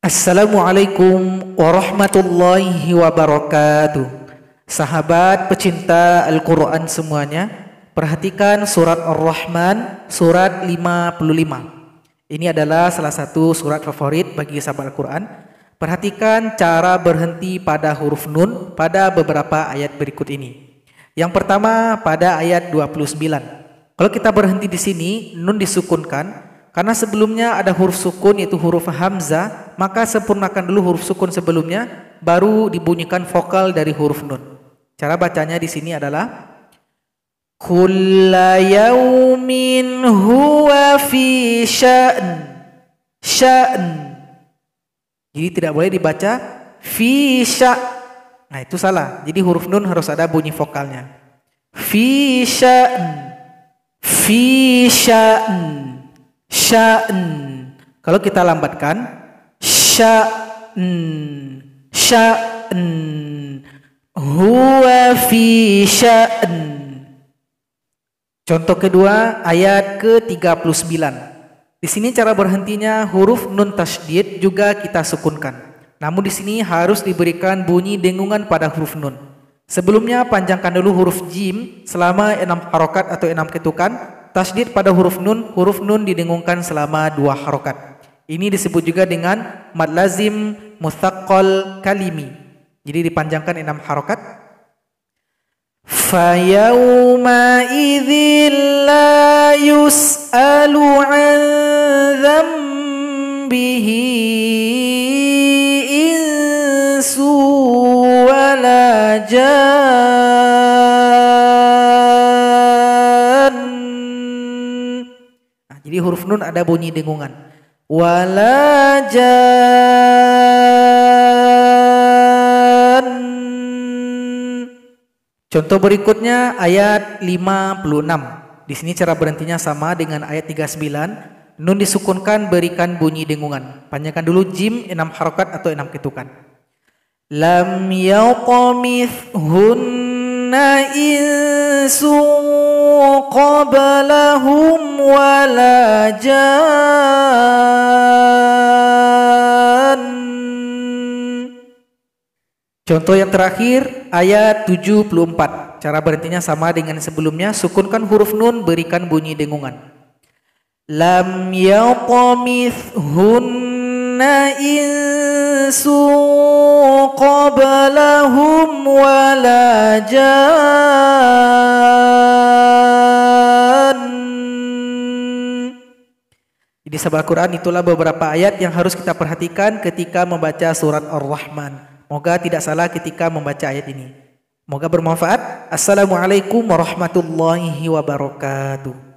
Assalamualaikum warahmatullahi wabarakatuh. Sahabat pecinta Al-Quran semuanya, perhatikan surat Ar-Rahman, surat 55. Ini adalah salah satu surat favorit bagi sahabat Al-Quran. Perhatikan cara berhenti pada huruf nun pada beberapa ayat berikut ini. Yang pertama pada ayat 29. Kalau kita berhenti di sini, nun disukunkan karena sebelumnya ada huruf sukun yaitu huruf hamzah maka sempurnakan dulu huruf sukun sebelumnya, baru dibunyikan vokal dari huruf nun. Cara bacanya di sini adalah Kulla yaumin huwa fi sya'n sya'n Jadi tidak boleh dibaca fi sya' Nah itu salah. Jadi huruf nun harus ada bunyi vokalnya. Fi sya'n fi sya'n sya'n Kalau kita lambatkan sya'n sya'n huwa fi sya'n contoh kedua ayat ke-39 di sini cara berhentinya huruf nun tasydid juga kita sukunkan namun di sini harus diberikan bunyi dengungan pada huruf nun sebelumnya panjangkan dulu huruf jim selama enam harokat atau enam ketukan tasydid pada huruf nun huruf nun didengungkan selama dua harokat ini disebut juga dengan mad lazim muthaqqal kalimi. Jadi dipanjangkan enam harokat. Fayauma idzin la yus'alu an zambihi insu wala jan. Nah, jadi huruf nun ada bunyi dengungan wala jan Contoh berikutnya ayat 56. Di sini cara berhentinya sama dengan ayat 39. Nun disukunkan berikan bunyi dengungan. Panjangkan dulu jim enam harokat atau enam ketukan. Lam yaqamithunna insun قبلهم ولا جان Contoh yang terakhir ayat 74. Cara berhentinya sama dengan sebelumnya, sukunkan huruf nun, berikan bunyi dengungan. Lam yaqamithunna insu qablahum walajan. Di sebuah Quran itulah beberapa ayat yang harus kita perhatikan ketika membaca surat Ar-Rahman. Moga tidak salah ketika membaca ayat ini. Moga bermanfaat. Assalamualaikum warahmatullahi wabarakatuh.